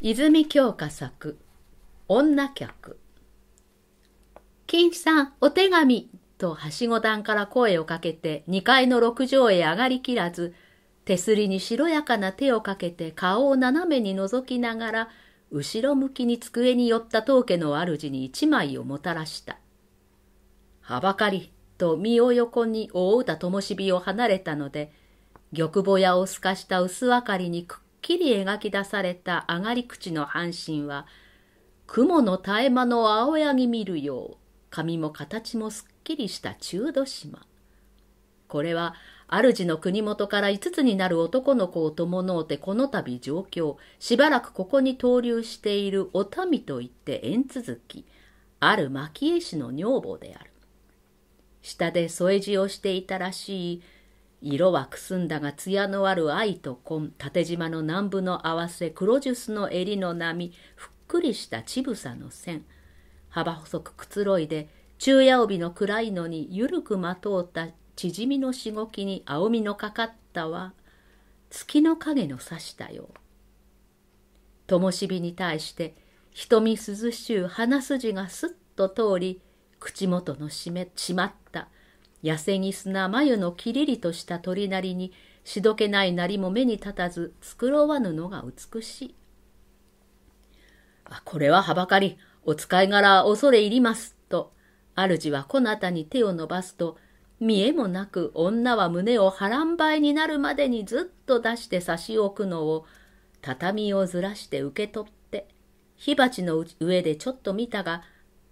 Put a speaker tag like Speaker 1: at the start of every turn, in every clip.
Speaker 1: 泉京花作、女客。金さん、お手紙とはしご段から声をかけて2階の6畳へ上がりきらず、手すりにしろやかな手をかけて顔を斜めに覗きながら、後ろ向きに机に寄った当家の主に一枚をもたらした。はばかり、と身を横に覆うた灯火を離れたので、玉母屋を透かした薄明かりにくっきり描き出された上がり口の半身は、雲の絶え間の青柳見るよう、髪も形もすっきりした中土島。これは、主の国元から5つになる男の子を伴うてこの度上京、しばらくここに逗留しているお民といって縁続き、ある蒔絵師の女房である。下で添え字をしていたらしい色はくすんだが艶のある藍と紺、縦縞の南部の合わせ、黒ジュスの襟の波、ふっくりした乳房の線。幅細くくつろいで、昼夜帯の暗いのにゆるくまとうた縮みのしごきに青みのかかったは、月の影の差したよう。ともし火に対して、瞳涼しゅう鼻筋がすっと通り、口元のしめ、しまった、痩せぎすな眉のきりりとした鳥なりに、しどけないなりも目に立たず、繕わぬのが美しい。あ、これははばかり、お使い柄恐れ入ります、と、主はこなたに手を伸ばすと、見えもなく女は胸を波乱倍になるまでにずっと出して差し置くのを、畳をずらして受け取って、火鉢の上でちょっと見たが、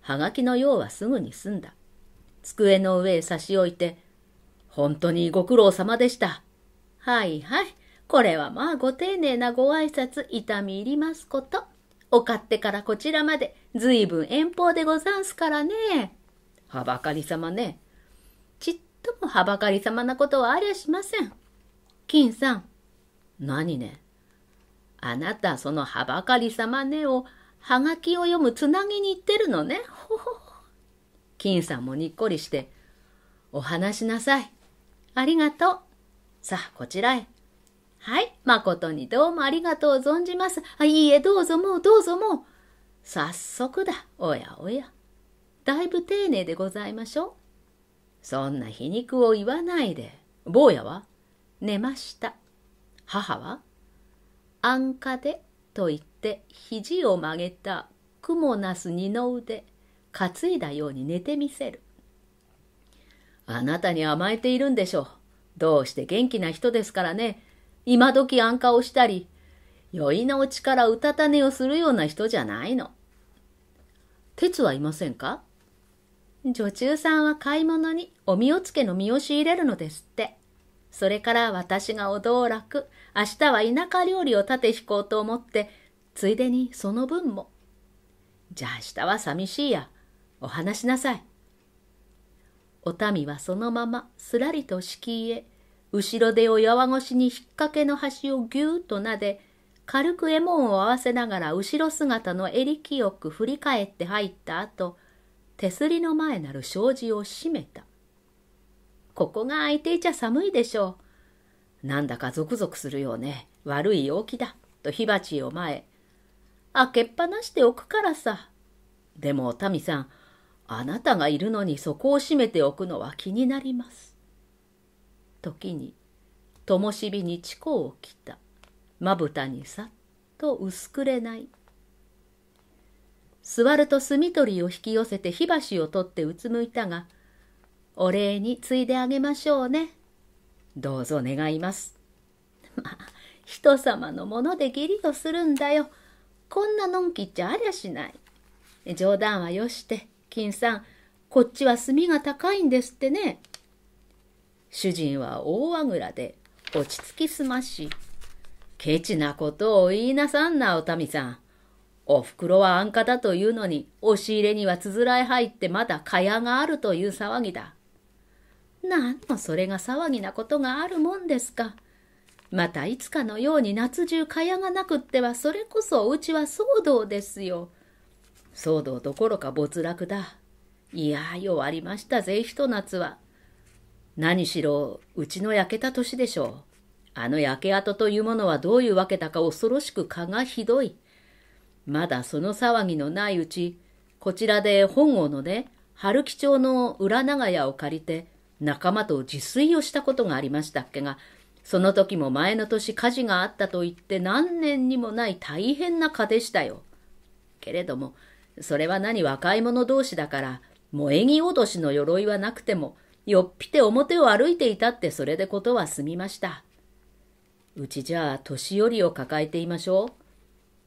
Speaker 1: はがきのようはすぐに済んだ。机の上へ差し置いて、本当にご苦労様でした。はいはい。これはまあご丁寧なご挨拶、痛み入りますこと。お買ってからこちらまで、ずいぶん遠方でござんすからね。はばかり様ね。ちっともはばかり様なことはありゃしません。金さん。何ね。あなた、そのはばかり様ねを、はがきを読むつなぎに行ってるのね。ほほほ。金さんもにっこりして、お話しなさい。ありがとう。さあ、こちらへ。はい、誠にどうもありがとう存じます。あ、いいえ、どうぞもう、どうぞもう。早速だ、おやおや。だいぶ丁寧でございましょう。そんな皮肉を言わないで。坊やは寝ました。母は安価でと言って肘を曲げた雲なす二の腕。担いだように寝てみせる。あなたに甘えているんでしょう。どうして元気な人ですからね。今時安価をしたり、酔いのうちからうたた寝をするような人じゃないの。鉄はいませんか女中さんは買い物にお身をつけの身を仕入れるのですって。それから私がお道楽、明日は田舎料理を立て引こうと思って、ついでにその分も。じゃあ明日は寂しいや。お話しなさい。お民はそのまますらりと敷居へ、後ろ手を弱腰に引っ掛けの端をぎゅーっとなで、軽く絵門を合わせながら後ろ姿の襟清く振り返って入った後、手すりの前なる障子を閉めた。ここが空いていちゃ寒いでしょう。なんだかゾクゾクするようね。悪い陽気だ。と火鉢を前。開けっぱなしておくからさ。でも、お民さん、あなたがいるのにそこを閉めておくのは気になります。時に、ともし火に地コを着た、まぶたにさっと薄くれない。座ると炭取りを引き寄せて火箸を取ってうつむいたが、お礼に継いであげましょうね。どうぞ願います。まあ、人様のもので義理をするんだよ。こんなのんきっちゃありゃしない。冗談はよして。金さん、こっちは炭が高いんですってね。主人は大あぐらで落ち着きすまし、ケチなことを言いなさんな、おたみさん。お袋は安価だというのに、押し入れにはつづらい入ってまだ蚊帳があるという騒ぎだ。なんのそれが騒ぎなことがあるもんですか。またいつかのように夏中蚊帳がなくってはそれこそうちは騒動ですよ。騒動どころか没落だ。いや弱りましたぜ、ひと夏は。何しろ、うちの焼けた年でしょう。あの焼け跡というものはどういうわけだか恐ろしく蚊がひどい。まだその騒ぎのないうち、こちらで本郷のね、春木町の裏長屋を借りて、仲間と自炊をしたことがありましたっけが、その時も前の年火事があったと言って何年にもない大変な蚊でしたよ。けれども、それは何若い者同士だから、萌え木脅しの鎧はなくても、よっぴて表を歩いていたってそれでことは済みました。うちじゃあ年寄りを抱えていましょう。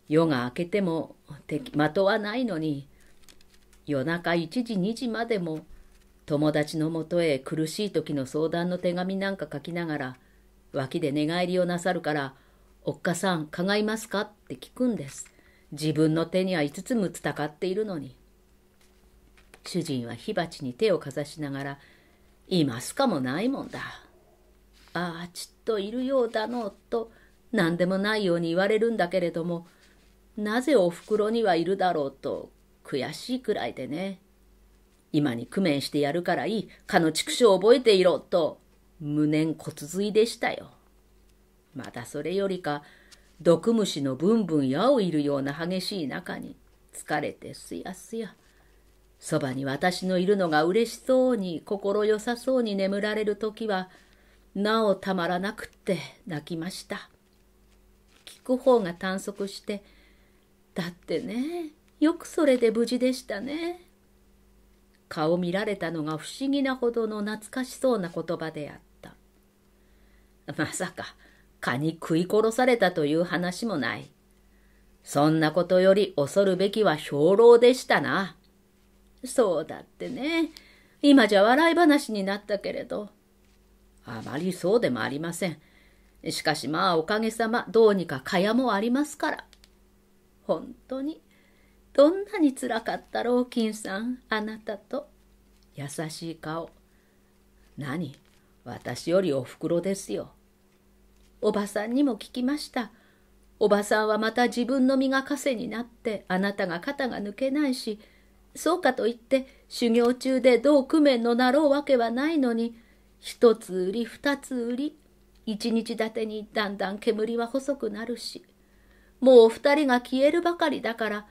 Speaker 1: 夜が明けても的的はないのに、夜中1時2時までも友達のもとへ苦しい時の相談の手紙なんか書きながら、脇で寝返りをなさるから、おっかさん、かがいますかって聞くんです。自分の手には五つつむつたかっているのに。主人は火鉢に手をかざしながら、いますかもないもんだ。ああ、ちっといるようだの、と、何でもないように言われるんだけれども、なぜおふくろにはいるだろうと、悔しいくらいでね。今に工面してやるからいい、かの畜生を覚えていろ、と、無念骨髄でしたよ。まだそれよりか、毒虫のぶんぶん矢をいるような激しい中に、疲れてすやすや、そばに私のいるのが嬉しそうに、心よさそうに眠られる時は、なおたまらなくって泣きました。聞く方が短足して、だってね、よくそれで無事でしたね。顔見られたのが不思議なほどの懐かしそうな言葉であった。まさか、蚊に食い殺されたという話もない。そんなことより恐るべきは兵糧でしたな。そうだってね。今じゃ笑い話になったけれど。あまりそうでもありません。しかしまあおかげさまどうにか蚊帳もありますから。本当に。どんなにつらかったろう、金さん、あなたと。優しい顔。何私よりおふくろですよ。おばさんにも聞きました。おばさんはまた自分の身が枷になってあなたが肩が抜けないし、そうかといって修行中でどう工面のなろうわけはないのに、一つ売り二つ売り、一日立てにだんだん煙は細くなるし、もう二人が消えるばかりだから、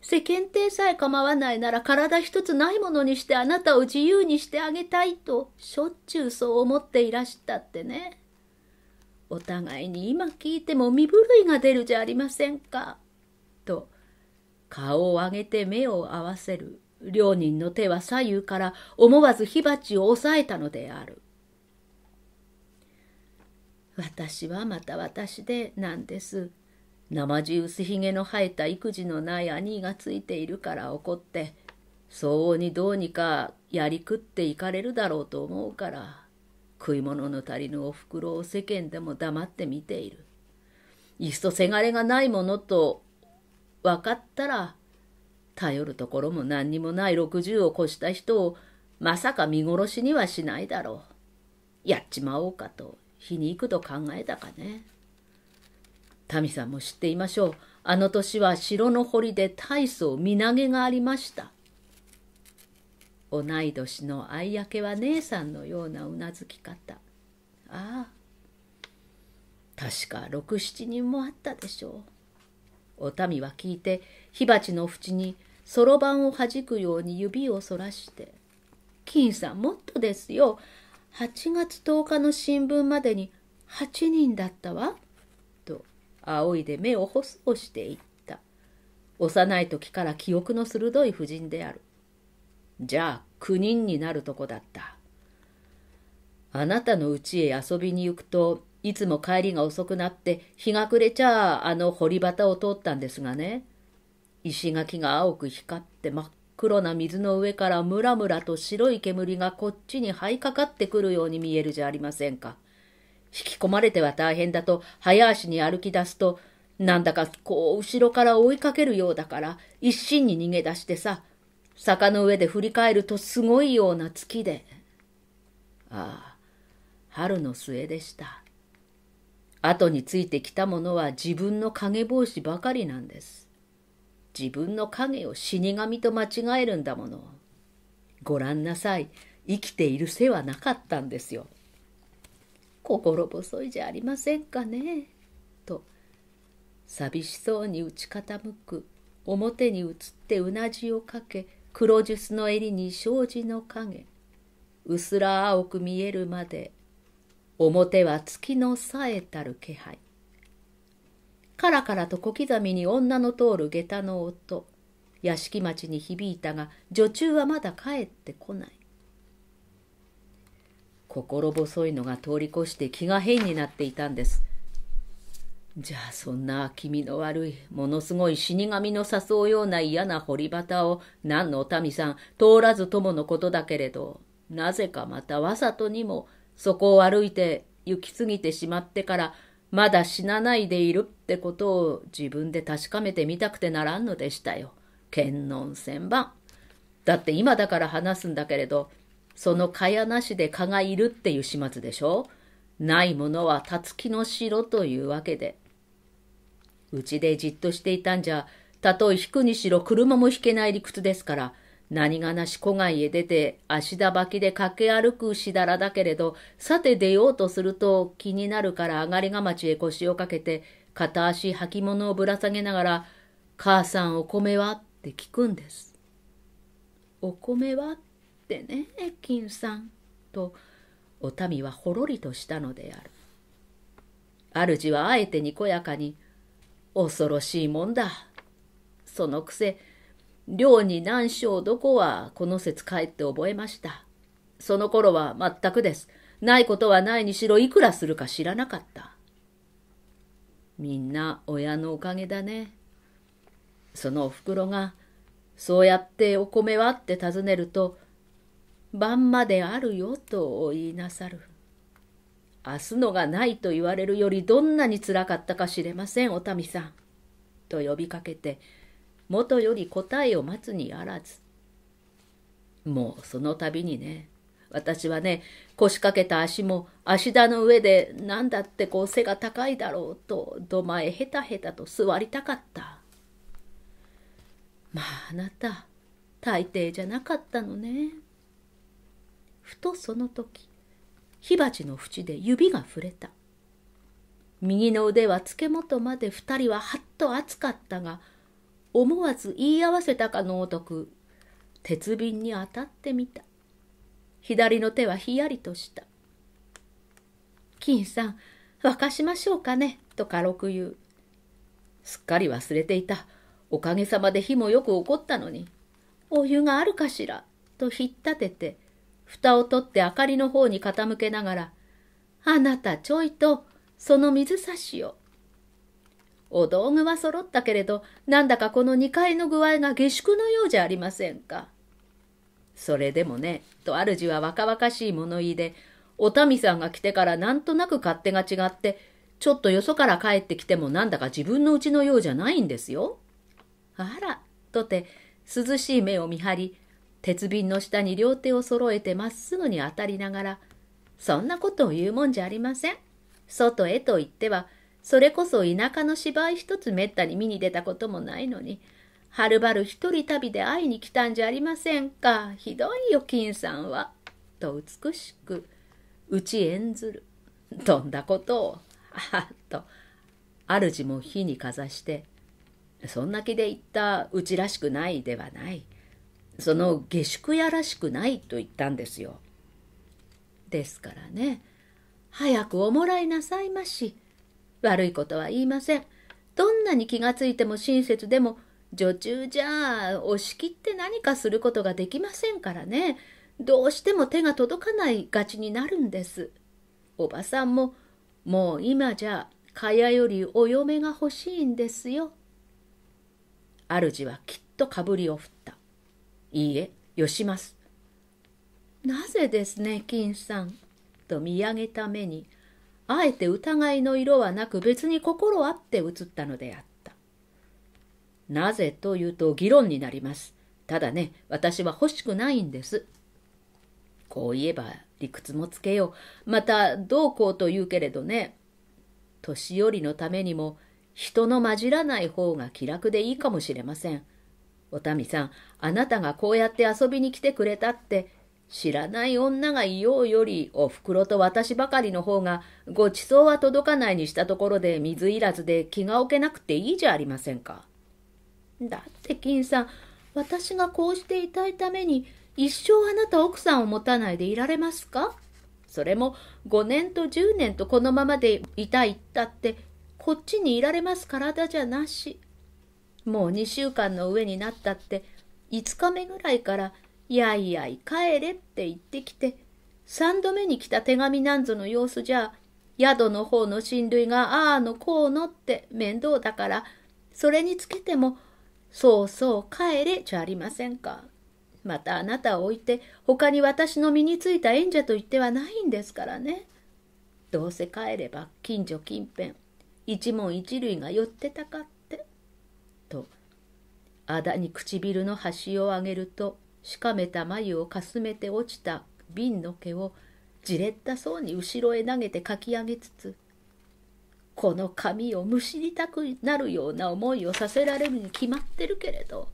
Speaker 1: 世間体さえ構わないなら体一つないものにしてあなたを自由にしてあげたいとしょっちゅうそう思っていらしたってね。お互いに今聞いても身震いが出るじゃありませんか。と、顔を上げて目を合わせる。両人の手は左右から思わず火鉢を押さえたのである。私はまた私でなんです。生地薄ひげの生えた育児のない兄がついているから怒って、相応にどうにかやりくっていかれるだろうと思うから。食い物の足りぬお袋を世間でも黙って見ている。いっそせがれがないものと分かったら、頼るところも何にもない60を越した人をまさか見殺しにはしないだろう。やっちまおうかと皮肉と考えたかね。民さんも知っていましょう。あの年は城の堀で大層身投げがありました。同い年の相明けは姉さんのようなうなずき方ああ確か六七人もあったでしょうお民は聞いて火鉢の縁にそろばんをはじくように指をそらして「金さんもっとですよ8月10日の新聞までに8人だったわ」と仰いで目を細々していった幼い時から記憶の鋭い婦人であるじゃあ9人になるとこだった。あなたの家へ遊びに行くといつも帰りが遅くなって日が暮れちゃああの堀端を通ったんですがね石垣が青く光って真っ黒な水の上からムラムラと白い煙がこっちに這いかかってくるように見えるじゃありませんか引き込まれては大変だと早足に歩き出すとなんだかこう後ろから追いかけるようだから一心に逃げ出してさ坂の上で振り返るとすごいような月で、ああ、春の末でした。後についてきたものは自分の影帽子ばかりなんです。自分の影を死神と間違えるんだもの。ご覧なさい、生きている背はなかったんですよ。心細いじゃありませんかね。と、寂しそうに打ち傾く、表に映ってうなじをかけ、黒術の襟に障子の影、うすら青く見えるまで、表は月のさえたる気配。カラカラと小刻みに女の通る下駄の音、屋敷町に響いたが、女中はまだ帰ってこない。心細いのが通り越して気が変になっていたんです。じゃあそんな気味の悪い、ものすごい死神の誘うような嫌な堀端を、何の民さん、通らずとものことだけれど、なぜかまたわざとにも、そこを歩いて行き過ぎてしまってから、まだ死なないでいるってことを自分で確かめてみたくてならんのでしたよ。剣能千番。だって今だから話すんだけれど、その蚊帳なしで蚊がいるっていう始末でしょないものはたつきの城というわけで。うちでじっとしていたんじゃ、たとえ引くにしろ車も引けない理屈ですから、何がなし古外へ出て足だばきで駆け歩くしだらだけれど、さて出ようとすると気になるから上がりが町へ腰をかけて、片足履物をぶら下げながら、母さんお米はって聞くんです。お米はってね、金さん。と、お民はほろりとしたのである。主はあえてにこやかに、恐ろしいもんだ。そのくせ、寮に何章どこはこのか帰って覚えました。その頃は全くです。ないことはないにしろいくらするか知らなかった。みんな親のおかげだね。そのおふくろが、そうやってお米はって尋ねると、晩まであるよと言いなさる。明日のがないと言われるよりどんなにつらかったか知れません、お民さん。と呼びかけて、元より答えを待つにあらず。もうその度にね、私はね、腰掛けた足も足田の上で何だってこう背が高いだろうと、土前へたへたと座りたかった。まああなた、大抵じゃなかったのね。ふとその時、火鉢の縁で指が触れた。右の腕は付け元まで二人ははっと熱かったが、思わず言い合わせたかのおとく、鉄瓶に当たってみた。左の手はひやりとした。金さん、沸かしましょうかね、と軽く言う。すっかり忘れていた。おかげさまで火もよく起こったのに。お湯があるかしら、と引っ立てて、蓋を取って明かりの方に傾けながら、あなたちょいと、その水差しを。お道具は揃ったけれど、なんだかこの2階の具合が下宿のようじゃありませんか。それでもね、と主は若々しい物言いで、お民さんが来てからなんとなく勝手が違って、ちょっとよそから帰ってきてもなんだか自分のうちのようじゃないんですよ。あら、とて、涼しい目を見張り、鉄瓶の下に両手を揃えてまっすぐに当たりながら、そんなことを言うもんじゃありません。外へと言っては、それこそ田舎の芝居一つめったに見に出たこともないのに、はるばる一人旅で会いに来たんじゃありませんか。ひどいよ、金さんは。と美しく、うち演ずる。とんだことを、あっと、主も火にかざして、そんな気で言ったうちらしくないではない。その下宿屋らしくないと言ったんですよ。ですからね、早くおもらいなさいまし。悪いことは言いません。どんなに気がついても親切でも、女中じゃあ押し切って何かすることができませんからね。どうしても手が届かないがちになるんです。おばさんも、もう今じゃ、かやよりお嫁が欲しいんですよ。主はきっとかぶりを振った。いいえ、よします。なぜですね、金さん。と見上げた目に、あえて疑いの色はなく別に心あって映ったのであった。なぜというと議論になります。ただね、私は欲しくないんです。こう言えば理屈もつけよう。また、どうこうと言うけれどね、年寄りのためにも人の混じらない方が気楽でいいかもしれません。おたみさん、あなたがこうやって遊びに来てくれたって、知らない女がいようより、おふくろと私ばかりの方が、ごちそうは届かないにしたところで水いらずで気が置けなくていいじゃありませんか。だって金さん、私がこうしていたいために、一生あなた奥さんを持たないでいられますかそれも5年と10年とこのままでいたいったって、こっちにいられます体じゃなし。もう2週間の上になったって5日目ぐらいからやいやい帰れって言ってきて3度目に来た手紙なんぞの様子じゃ宿の方の親類がああのこうのって面倒だからそれにつけてもそうそう帰れじゃありませんか。またあなたを置いて他に私の身についた縁者と言ってはないんですからね。どうせ帰れば近所近辺一門一類が寄ってたかった。あだに唇の端を上げるとしかめた眉をかすめて落ちた瓶の毛をじれったそうに後ろへ投げてかき上げつつこの髪をむしりたくなるような思いをさせられるに決まってるけれど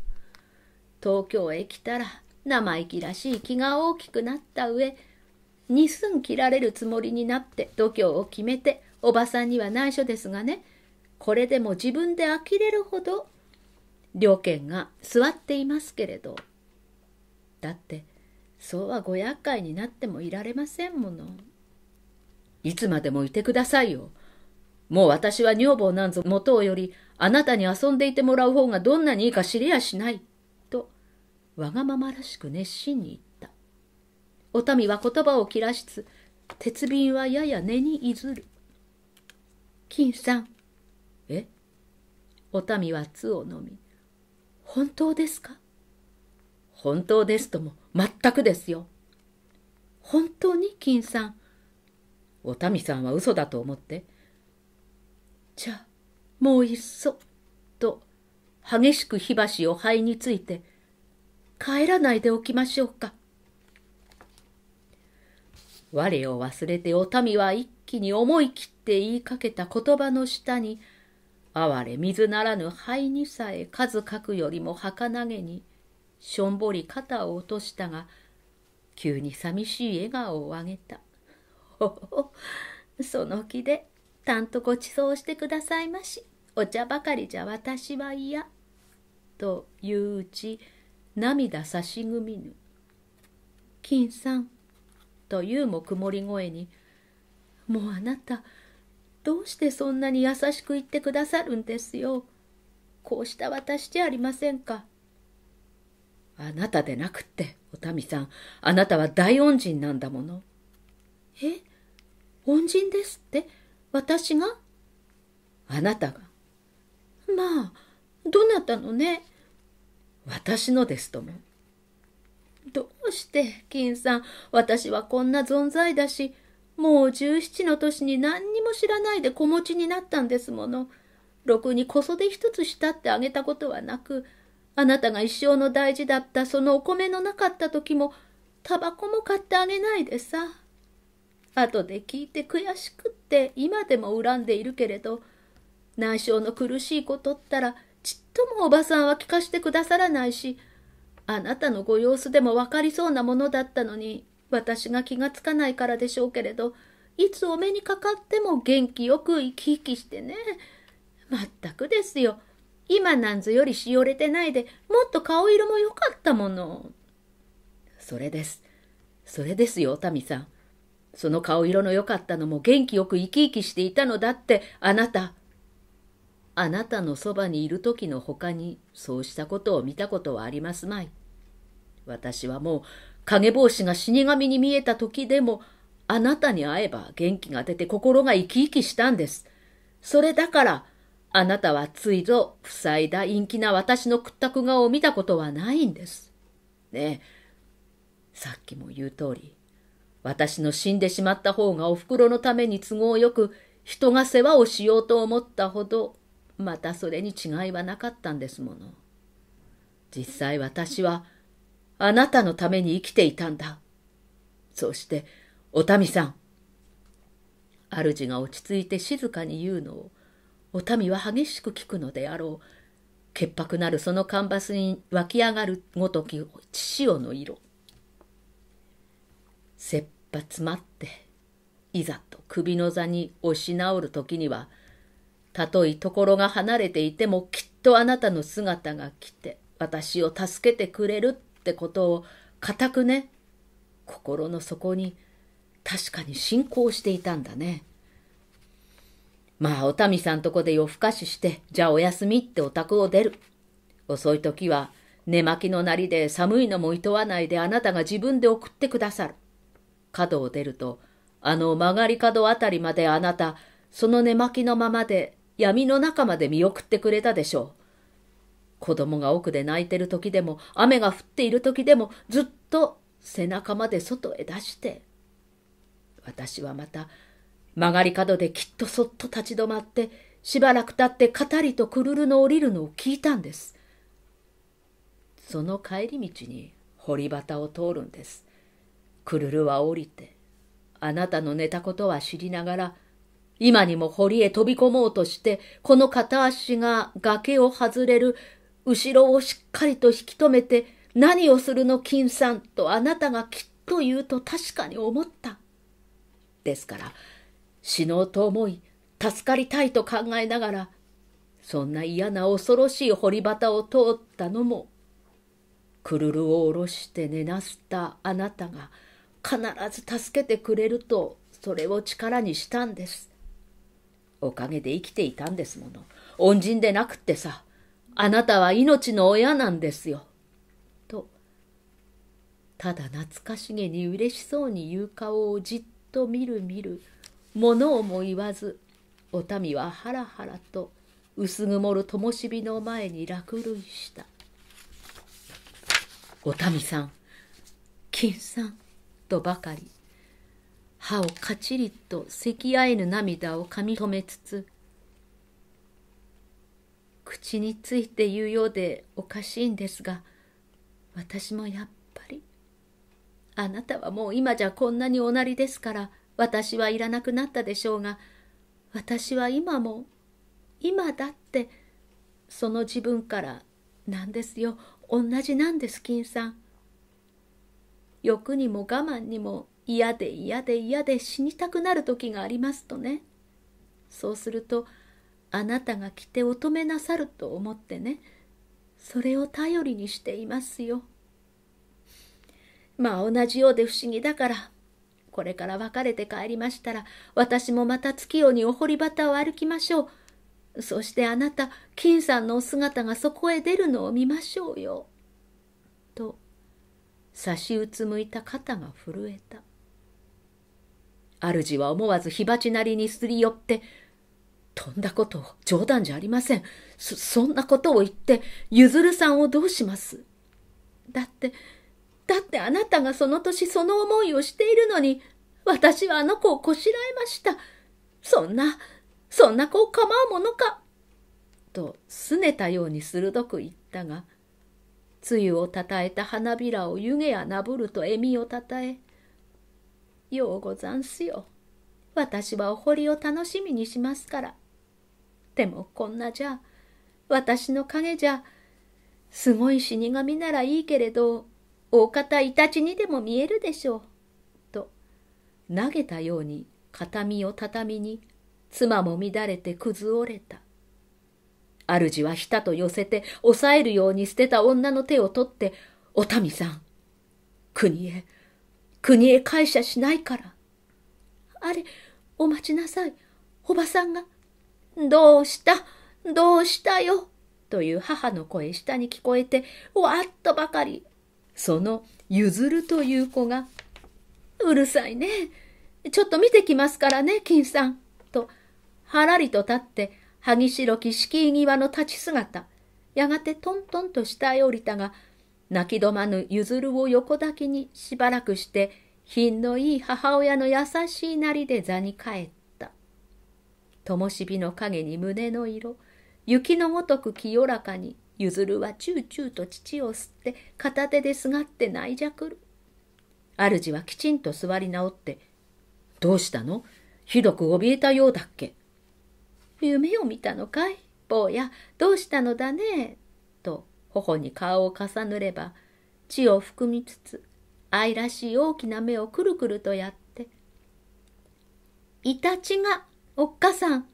Speaker 1: 東京へ来たら生意気らしい気が大きくなった上二寸切られるつもりになって度胸を決めておばさんには内緒ですがねこれでも自分で呆れるほど良賢が座っていますけれど。だって、そうはご厄介になってもいられませんもの。いつまでもいてくださいよ。もう私は女房なんぞ元をより、あなたに遊んでいてもらう方がどんなにいいか知りやしない。と、わがままらしく熱心に言った。お民は言葉を切らしつ、鉄瓶はやや根にいずる。金さん。えお民はつを飲み、本当ですか本当ですとも全くですよ。本当に金さん。お民さんは嘘だと思って。じゃあ、もういっそ、と、激しく火箸を灰について、帰らないでおきましょうか。我を忘れてお民は一気に思い切って言いかけた言葉の下に、哀れ水ならぬ灰にさえ数書くよりも儚げにしょんぼり肩を落としたが急に寂しい笑顔をあげた。ほ ほその気でたんとごちそうしてくださいましお茶ばかりじゃ私は嫌。といううち涙差し組ぬ。金さんというも曇り声に「もうあなたどうしてそんなに優しく言ってくださるんですよ。こうした私じゃありませんか。あなたでなくって、お民さん、あなたは大恩人なんだもの。え恩人ですって私があなたが。まあ、どなたのね。私のですとも。どうして、金さん、私はこんな存在だし、もう17の年に何にも知らないで子持ちになったんですもの。ろくに小袖一つしたってあげたことはなく、あなたが一生の大事だったそのお米のなかった時も、タバコも買ってあげないでさ。後で聞いて悔しくって今でも恨んでいるけれど、内緒の苦しいことったらちっともおばさんは聞かしてくださらないし、あなたのご様子でも分かりそうなものだったのに、私が気がつかないからでしょうけれど、いつお目にかかっても元気よく生き生きしてね。まったくですよ。今なんぞよりしおれてないで、もっと顔色も良かったもの。それです。それですよ、お民さん。その顔色の良かったのも元気よく生き生きしていたのだって、あなた。あなたのそばにいる時のほかにそうしたことを見たことはありますまい。私はもう影帽子が死神に見えた時でも、あなたに会えば元気が出て心が生き生きしたんです。それだから、あなたはついぞ塞いだ陰気な私の屈託顔を見たことはないんです。ねえ、さっきも言う通り、私の死んでしまった方がお袋のために都合よく人が世話をしようと思ったほど、またそれに違いはなかったんですもの。実際私は、あなたのために生きていたんだ。そして、おたみさん。主が落ち着いて静かに言うのを、おたみは激しく聞くのであろう。潔白なるそのカンバスに湧き上がるごとき、潮の色。切羽詰まって、いざと首の座に押し直る時には、たとえところが離れていてもきっとあなたの姿が来て、私を助けてくれるってことを固くね心の底に確かに信仰していたんだね。まあ、お民さんとこで夜更かしして、じゃあお休みってお宅を出る。遅い時は、寝巻きのなりで寒いのもいとわないであなたが自分で送ってくださる。角を出ると、あの曲がり角あたりまであなた、その寝巻きのままで闇の中まで見送ってくれたでしょう。子供が奥で泣いてる時でも、雨が降っている時でも、ずっと背中まで外へ出して、私はまた曲がり角できっとそっと立ち止まって、しばらく経ってかたりとくるるの降りるのを聞いたんです。その帰り道に堀端を通るんです。くるるは降りて、あなたの寝たことは知りながら、今にも堀へ飛び込もうとして、この片足が崖を外れる後ろをしっかりと引き止めて、何をするの金さんとあなたがきっと言うと確かに思った。ですから、死のうと思い、助かりたいと考えながら、そんな嫌な恐ろしい堀端を通ったのも、くるるを下ろして寝なすったあなたが必ず助けてくれると、それを力にしたんです。おかげで生きていたんですもの。恩人でなくってさ。あなたは命の親なんですよ。と、ただ懐かしげに嬉しそうに言う顔をじっと見る見る、物をも言わず、お民はハラハラと薄曇る灯火の前に落類した。お民さん、金さん、とばかり、歯をかちりとせきあえぬ涙をかみとめつつ、口について言うようでおかしいんですが私もやっぱりあなたはもう今じゃこんなにおなりですから私はいらなくなったでしょうが私は今も今だってその自分からなんですよ同じなんです金さん欲にも我慢にも嫌で嫌で嫌で死にたくなる時がありますとねそうするとあなたが来てお止めなさると思ってねそれを頼りにしていますよまあ同じようで不思議だからこれから別れて帰りましたら私もまた月夜にお堀端を歩きましょうそしてあなた金さんのお姿がそこへ出るのを見ましょうよ」と差しうつむいた肩が震えた。主は思わず火鉢なりにすり寄ってとんだことを、冗談じゃありません。そ、そんなことを言って、ゆずるさんをどうしますだって、だってあなたがその年その思いをしているのに、私はあの子をこしらえました。そんな、そんな子を構うものか。と、すねたように鋭く言ったが、つゆをたたえた花びらを湯気やなぶると笑みをたたえ、ようござんすよ。私はお堀を楽しみにしますから。でもこんなじゃ、私の影じゃ、すごい死神ならいいけれど、大方イタチにでも見えるでしょう。と、投げたように形見を畳に、妻も乱れて崩折れた。主はひたと寄せて、押さえるように捨てた女の手を取って、お民さん、国へ、国へ感謝しないから。あれ、お待ちなさい。おばさんが、どうしたどうしたよという母の声下に聞こえて、わっとばかり。その、ゆずるという子が、うるさいね。ちょっと見てきますからね、金さん。と、はらりと立って、萩ろき敷居際の立ち姿。やがてトントンと下へ降りたが、泣き止まぬゆずるを横抱きにしばらくして、品のいい母親の優しいなりで座に帰った。灯火の影に胸の色雪のごとく清らかにゆずるはチューチューと乳を吸って片手ですがって泣いじゃくる主はきちんと座り直って「どうしたのひどく怯えたようだっけ」「夢を見たのかい坊やどうしたのだね」と頬に顔を重ねれば血を含みつつ愛らしい大きな目をくるくるとやって「イタチがおっかさん。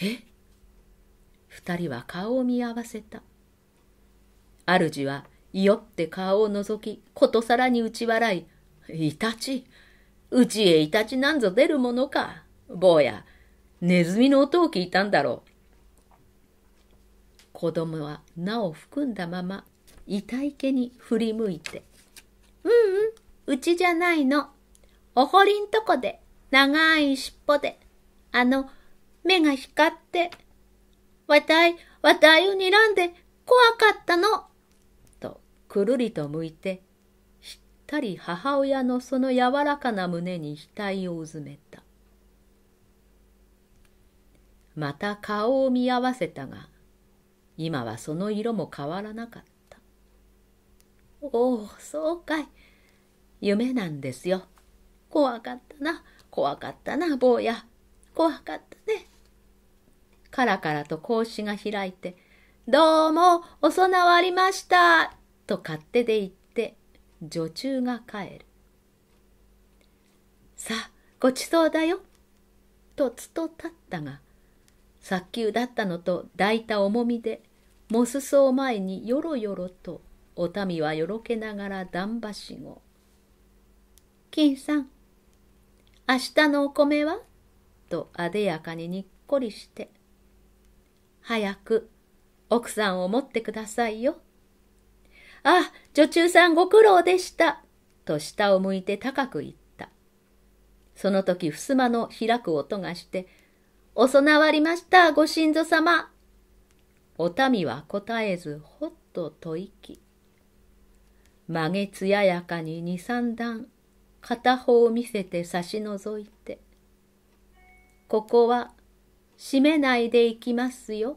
Speaker 1: え二人は顔を見合わせた。主は、いよって顔を覗き、ことさらに打ち笑い、イタチ、うちへイタチなんぞ出るものか。坊や、ネズミの音を聞いたんだろう。子供はなお含んだまま、痛いけに振り向いて、ううん、うちじゃないの。お堀んとこで、長い尻尾で、あの、目が光って、わたい、わたいを睨んで怖かったの。と、くるりと向いて、しったり母親のその柔らかな胸に額をうずめた。また顔を見合わせたが、今はその色も変わらなかった。おお、そうかい。夢なんですよ。怖かったな、怖かったな、坊や。怖かったね。カラカラと格子が開いて、どうも、お供わりました、と勝手で言って、女中が帰る。さあ、ごちそうだよ、とつと立ったが、早急だったのと抱いた重みで、モスソう前によろよろと、お民はよろけながら段橋を。金さん、明日のお米はとあでやかににっこりして、早く奥さんを持ってくださいよ。あ、女中さんご苦労でした。と下を向いて高く言った。その時、襖の開く音がして、お備わりました、ご神祖様。お民は答えず、ほっと吐息。曲げつややかに二三段、片方を見せて差し除いた。ここは閉めないでいきますよ。